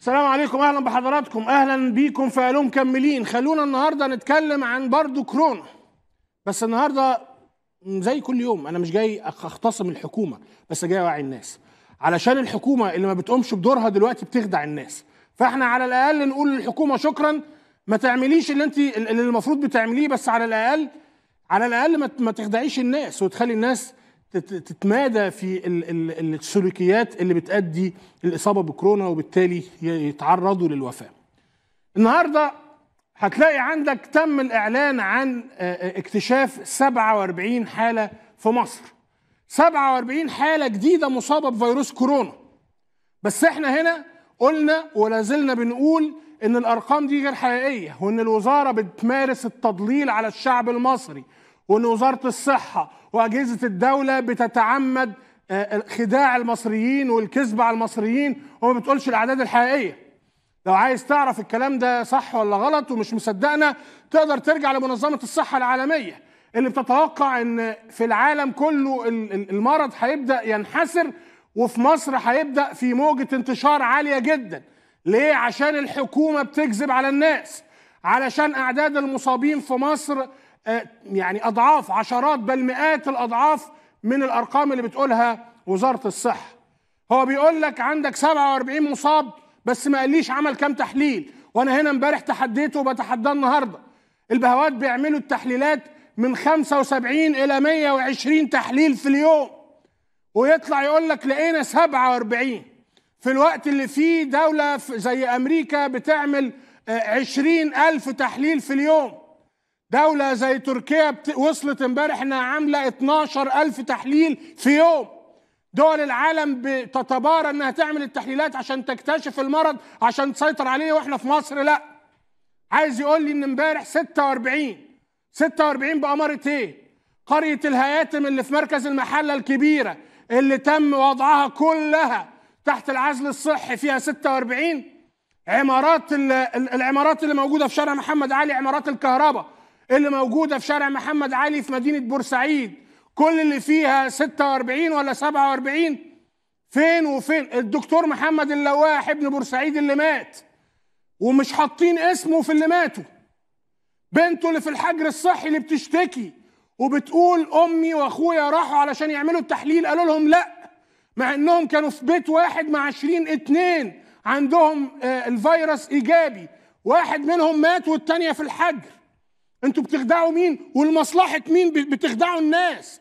السلام عليكم اهلا بحضراتكم اهلا بيكم في علوم مكملين خلونا النهارده نتكلم عن برضو كورونا بس النهارده زي كل يوم انا مش جاي اختصم الحكومه بس جاي اوعي الناس علشان الحكومه اللي ما بتقومش بدورها دلوقتي بتخدع الناس فاحنا على الاقل نقول للحكومه شكرا ما تعمليش اللي انت اللي المفروض بتعمليه بس على الاقل على الاقل ما تخدعيش الناس وتخلي الناس تتمادى في السلوكيات اللي بتؤدي الاصابه بكورونا وبالتالي يتعرضوا للوفاه. النهارده هتلاقي عندك تم الاعلان عن اكتشاف 47 حاله في مصر. 47 حاله جديده مصابه بفيروس كورونا. بس احنا هنا قلنا ولا زلنا بنقول ان الارقام دي غير حقيقيه وان الوزاره بتمارس التضليل على الشعب المصري وان وزاره الصحه واجهزه الدوله بتتعمد آه، خداع المصريين والكذب على المصريين وما بتقولش الاعداد الحقيقيه لو عايز تعرف الكلام ده صح ولا غلط ومش مصدقنا تقدر ترجع لمنظمه الصحه العالميه اللي بتتوقع ان في العالم كله المرض هيبدا ينحسر وفي مصر هيبدا في موجه انتشار عاليه جدا ليه عشان الحكومه بتكذب على الناس علشان اعداد المصابين في مصر آه، يعني اضعاف عشرات بل مئات الاضعاف من الارقام اللي بتقولها وزاره الصحه هو بيقول لك عندك 47 مصاب بس ما قاليش عمل كام تحليل وانا هنا امبارح تحديته وبتحداه النهارده البهوات بيعملوا التحليلات من 75 الى 120 تحليل في اليوم ويطلع يقول لك لقينا 47 في الوقت اللي فيه دولة زي أمريكا بتعمل 20 آه، ألف تحليل في اليوم دولة زي تركيا بت... وصلت امبارح انها عاملة 12 ألف تحليل في يوم دول العالم بتتبارى انها تعمل التحليلات عشان تكتشف المرض عشان تسيطر عليه واحنا في مصر لا عايز يقول لي ان امبارح 46 46 بأمارة ايه؟ قرية الهياتم اللي في مركز المحلة الكبيرة اللي تم وضعها كلها تحت العزل الصحي فيها 46 عمارات العمارات اللي موجوده في شارع محمد علي عمارات الكهرباء اللي موجوده في شارع محمد علي في مدينه بورسعيد كل اللي فيها 46 ولا 47 فين وفين الدكتور محمد اللواح ابن بورسعيد اللي مات ومش حاطين اسمه في اللي ماتوا بنته اللي في الحجر الصحي اللي بتشتكي وبتقول امي واخويا راحوا علشان يعملوا التحليل قالوا لهم لا مع انهم كانوا في بيت واحد مع عشرين اتنين عندهم آه، الفيروس ايجابي واحد منهم مات والتانيه في الحجر انتوا بتخدعوا مين ولمصلحه مين بتخدعوا الناس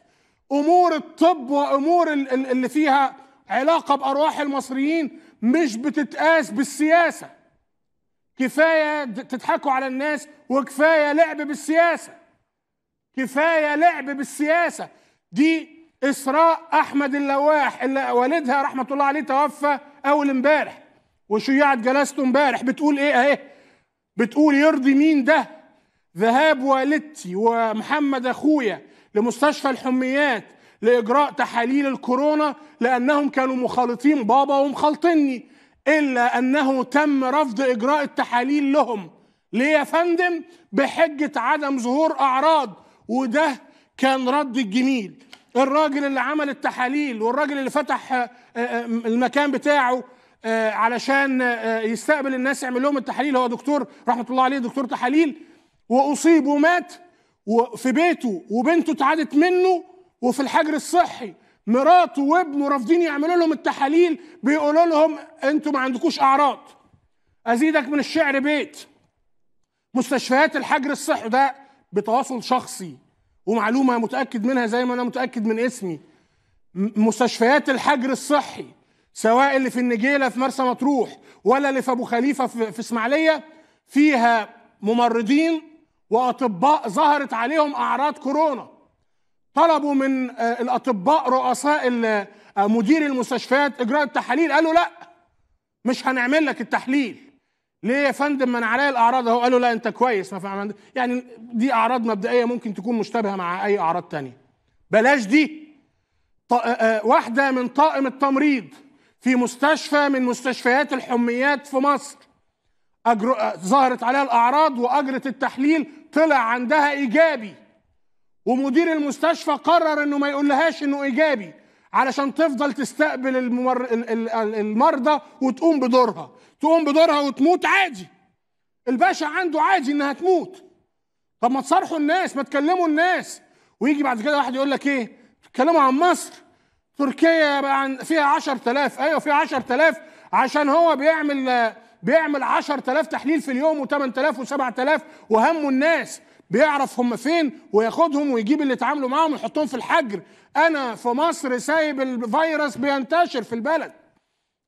امور الطب وامور اللي فيها علاقه بارواح المصريين مش بتتقاس بالسياسه كفايه تضحكوا على الناس وكفايه لعب بالسياسه كفايه لعب بالسياسه دي اسراء احمد اللواح اللي والدها رحمه الله عليه توفى اول امبارح وشيعت جلسته امبارح بتقول ايه اهي بتقول يرضي مين ده ذهاب والدتي ومحمد اخويا لمستشفى الحميات لاجراء تحاليل الكورونا لانهم كانوا مخالطين بابا ومخالطني الا انه تم رفض اجراء التحاليل لهم ليه يا فندم بحجه عدم ظهور اعراض وده كان رد الجميل الراجل اللي عمل التحاليل والراجل اللي فتح آه، آه، المكان بتاعه آه، علشان يستقبل الناس يعمل لهم التحاليل هو دكتور رحمه الله عليه دكتور تحاليل واصيب ومات في بيته وبنته اتعادت منه وفي الحجر الصحي مراته وابنه رافضين يعملوا لهم التحاليل بيقولوا لهم انتوا ما عندكوش اعراض ازيدك من الشعر بيت مستشفيات الحجر الصحي ده بتواصل شخصي ومعلومه متاكد منها زي ما انا متاكد من اسمي مستشفيات الحجر الصحي سواء اللي في النجيله في مرسى مطروح ولا اللي في ابو خليفه في اسماعيليه فيها ممرضين واطباء ظهرت عليهم اعراض كورونا طلبوا من آه، الاطباء رؤساء آه، مدير المستشفيات اجراء التحاليل قالوا لا مش هنعمل لك التحليل ليه يا فندم ما انا عليا الاعراض اهو قالوا لا انت كويس ما يعني دي اعراض مبدئيه ممكن تكون مشتبهه مع اي اعراض تانية بلاش دي آه، واحده من طاقم التمريض في مستشفى من مستشفيات الحميات في مصر أجر... ظهرت عليها الاعراض واجرت التحليل طلع عندها ايجابي ومدير المستشفى قرر انه ما يقولهاش انه ايجابي علشان تفضل تستقبل الممر... المرضى وتقوم بدورها تقوم بدورها وتموت عادي الباشا عنده عادي انها تموت طب ما تصارحوا الناس ما تكلموا الناس ويجي بعد كده واحد يقول لك ايه تكلموا عن مصر تركيا بقى فيها 10000 ايوه فيها 10000 عشان هو بيعمل بيعمل 10000 تحليل في اليوم و8000 و7000 وهمه الناس بيعرف هم فين وياخدهم ويجيب اللي اتعاملوا معاهم ويحطهم في الحجر انا في مصر سايب الفيروس بينتشر في البلد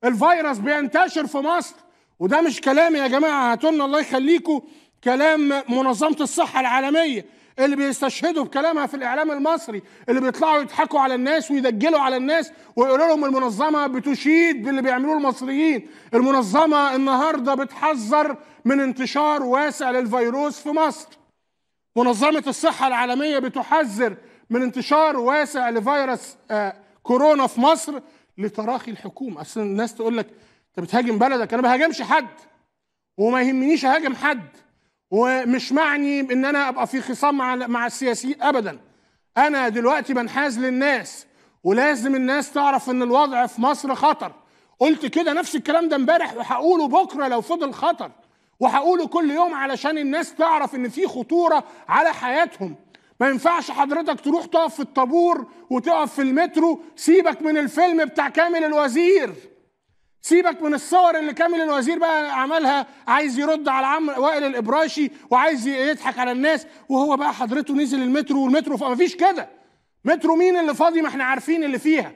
الفيروس بينتشر في مصر وده مش كلامي يا جماعه هاتوا الله يخليكم كلام منظمه الصحه العالميه اللي بيستشهدوا بكلامها في الاعلام المصري اللي بيطلعوا يضحكوا على الناس ويدجلوا على الناس ويقولوا لهم المنظمه بتشيد باللي بيعملوه المصريين المنظمه النهارده بتحذر من انتشار واسع للفيروس في مصر منظمه الصحه العالميه بتحذر من انتشار واسع لفيروس آه، كورونا في مصر لتراخي الحكومه اصل الناس تقول لك انت بتهاجم بلدك انا ما بهاجمش حد وما يهمنيش اهاجم حد ومش معني ان انا ابقى في خصام مع السياسيين ابدا انا دلوقتي بنحاز للناس ولازم الناس تعرف ان الوضع في مصر خطر قلت كده نفس الكلام ده امبارح وهقوله بكره لو فضل خطر وهقوله كل يوم علشان الناس تعرف ان في خطوره على حياتهم ما ينفعش حضرتك تروح تقف في الطابور وتقف في المترو سيبك من الفيلم بتاع كامل الوزير سيبك من الصور اللي كامل الوزير بقى عملها عايز يرد على عم وائل الابراشي وعايز يضحك على الناس وهو بقى حضرته نزل المترو والمترو فما فيش كده مترو مين اللي فاضي ما احنا عارفين اللي فيها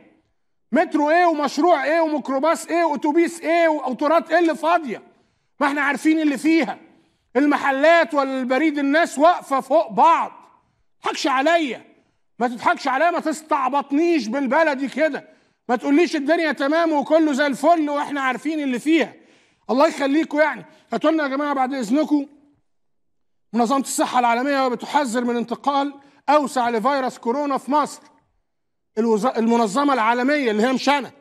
مترو ايه ومشروع ايه وميكروباص ايه واتوبيس ايه واوتورات ايه اللي فاضيه ما احنا عارفين اللي فيها المحلات والبريد الناس واقفه فوق بعض ما تضحكش عليا ما تضحكش عليا ما تستعبطنيش بالبلدي كده ما تقوليش الدنيا تمام وكله زي الفل واحنا عارفين اللي فيها الله يخليكم يعني هاتوا لنا يا جماعه بعد اذنكم منظمه الصحه العالميه بتحذر من انتقال اوسع لفيروس كورونا في مصر الوز... المنظمه العالميه اللي هي مش انا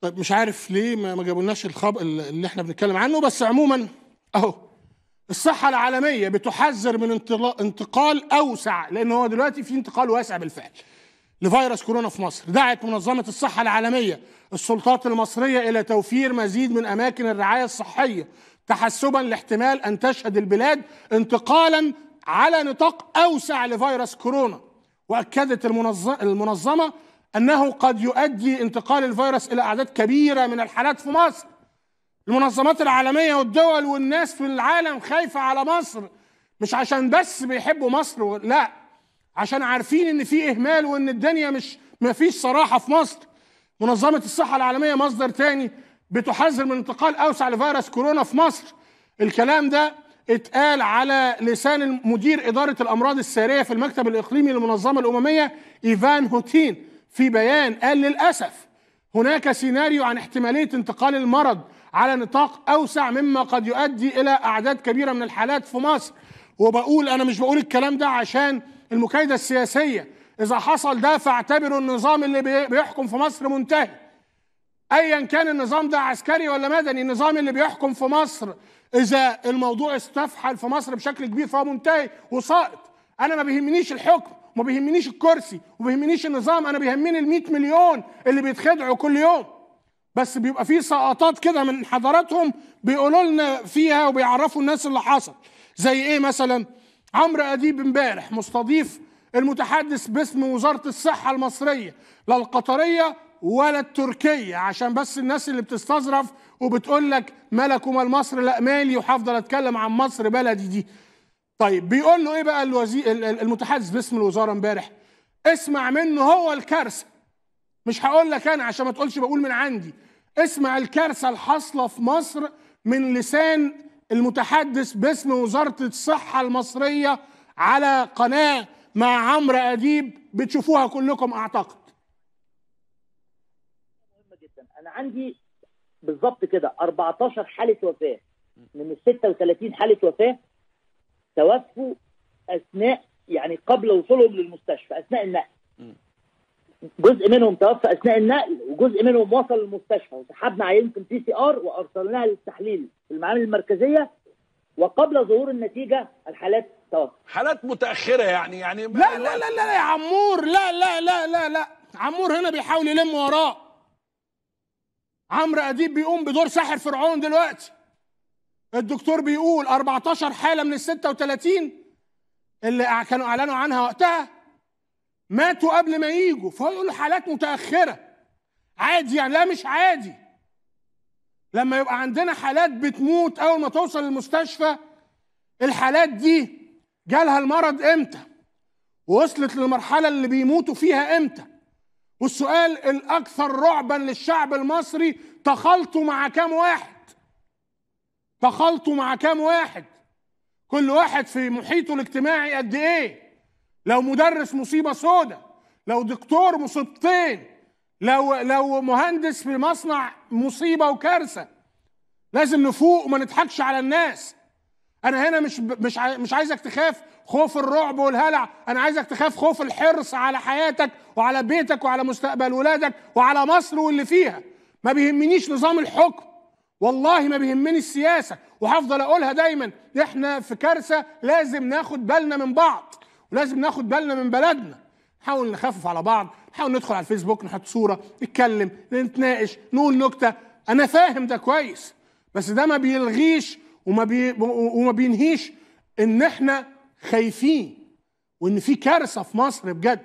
طيب مش عارف ليه ما جابولناش الخب اللي احنا بنتكلم عنه بس عموما اهو الصحه العالميه بتحذر من انتقال اوسع لان هو دلوقتي في انتقال واسع بالفعل لفيروس كورونا في مصر دعت منظمة الصحة العالمية السلطات المصرية إلى توفير مزيد من أماكن الرعاية الصحية تحسبا لاحتمال أن تشهد البلاد انتقالا على نطاق أوسع لفيروس كورونا وأكدت المنظمة أنه قد يؤدي انتقال الفيروس إلى أعداد كبيرة من الحالات في مصر المنظمات العالمية والدول والناس في العالم خايفة على مصر مش عشان بس بيحبوا مصر لا عشان عارفين ان في اهمال وان الدنيا مش ما فيش صراحه في مصر منظمه الصحه العالميه مصدر تاني بتحذر من انتقال اوسع لفيروس كورونا في مصر الكلام ده اتقال على لسان مدير اداره الامراض الساريه في المكتب الاقليمي للمنظمه الامميه ايفان هوتين في بيان قال للاسف هناك سيناريو عن احتماليه انتقال المرض على نطاق اوسع مما قد يؤدي الى اعداد كبيره من الحالات في مصر وبقول انا مش بقول الكلام ده عشان المكايدة السياسية إذا حصل ده فاعتبروا النظام اللي بيحكم في مصر منتهي أيا كان النظام ده عسكري ولا مدني النظام اللي بيحكم في مصر إذا الموضوع استفحل في مصر بشكل كبير فهو منتهي وسائط أنا ما بيهمنيش الحكم وما بيهمنيش الكرسي وما بيهمنيش النظام أنا بيهمني ال 100 مليون اللي بيتخدعوا كل يوم بس بيبقى في سقطات كده من حضراتهم بيقولوا لنا فيها وبيعرفوا الناس اللي حصل زي ايه مثلا عمرو أديب امبارح مستضيف المتحدث باسم وزارة الصحة المصرية لا القطرية ولا التركية عشان بس الناس اللي بتستظرف وبتقول لك ملك ومال مصر لا مالي وهفضل اتكلم عن مصر بلدي دي طيب بيقول له ايه بقى الوزير المتحدث باسم الوزاره امبارح اسمع منه هو الكارثه مش هقول لك انا عشان ما تقولش بقول من عندي اسمع الكارثه الحاصله في مصر من لسان المتحدث باسم وزاره الصحه المصريه على قناه مع عمرو اديب بتشوفوها كلكم اعتقد مهمه جدا انا عندي بالظبط كده 14 حاله وفاه من ال 36 حاله وفاه توفوا اثناء يعني قبل وصولهم للمستشفى اثناء النقل جزء منهم توفى اثناء النقل وجزء منهم وصل المستشفى وسحبنا عينتهم بي سي ار وارسلناها للتحليل في المعامل المركزيه وقبل ظهور النتيجه الحالات توفى حالات متاخره يعني يعني لا لا لا لا يا عمور لا لا لا لا لا عمور هنا بيحاول يلم وراه عمرو اديب بيقوم بدور ساحر فرعون دلوقتي الدكتور بيقول 14 حاله من ال 36 اللي كانوا اعلنوا عنها وقتها ماتوا قبل ما يجوا فهو حالات متاخره عادي يعني لا مش عادي لما يبقى عندنا حالات بتموت اول ما توصل المستشفى الحالات دي جالها المرض امتى ووصلت للمرحله اللي بيموتوا فيها امتى والسؤال الاكثر رعبا للشعب المصري تخلطوا مع كام واحد تخلطوا مع كام واحد كل واحد في محيطه الاجتماعي قد ايه لو مدرس مصيبه سودة لو دكتور مصيبتين لو لو مهندس في مصنع مصيبه وكارثه لازم نفوق وما نضحكش على الناس انا هنا مش مش مش عايزك تخاف خوف الرعب والهلع انا عايزك تخاف خوف الحرص على حياتك وعلى بيتك وعلى مستقبل ولادك وعلى مصر واللي فيها ما بيهمنيش نظام الحكم والله ما بيهمني السياسه وهفضل اقولها دايما احنا في كارثه لازم ناخد بالنا من بعض ولازم ناخد بالنا من بلدنا نحاول نخفف على بعض نحاول ندخل على الفيسبوك نحط صوره نتكلم نتناقش نقول نكته انا فاهم ده كويس بس ده ما بيلغيش وما بي وما بينهيش ان احنا خايفين وان في كارثه في مصر بجد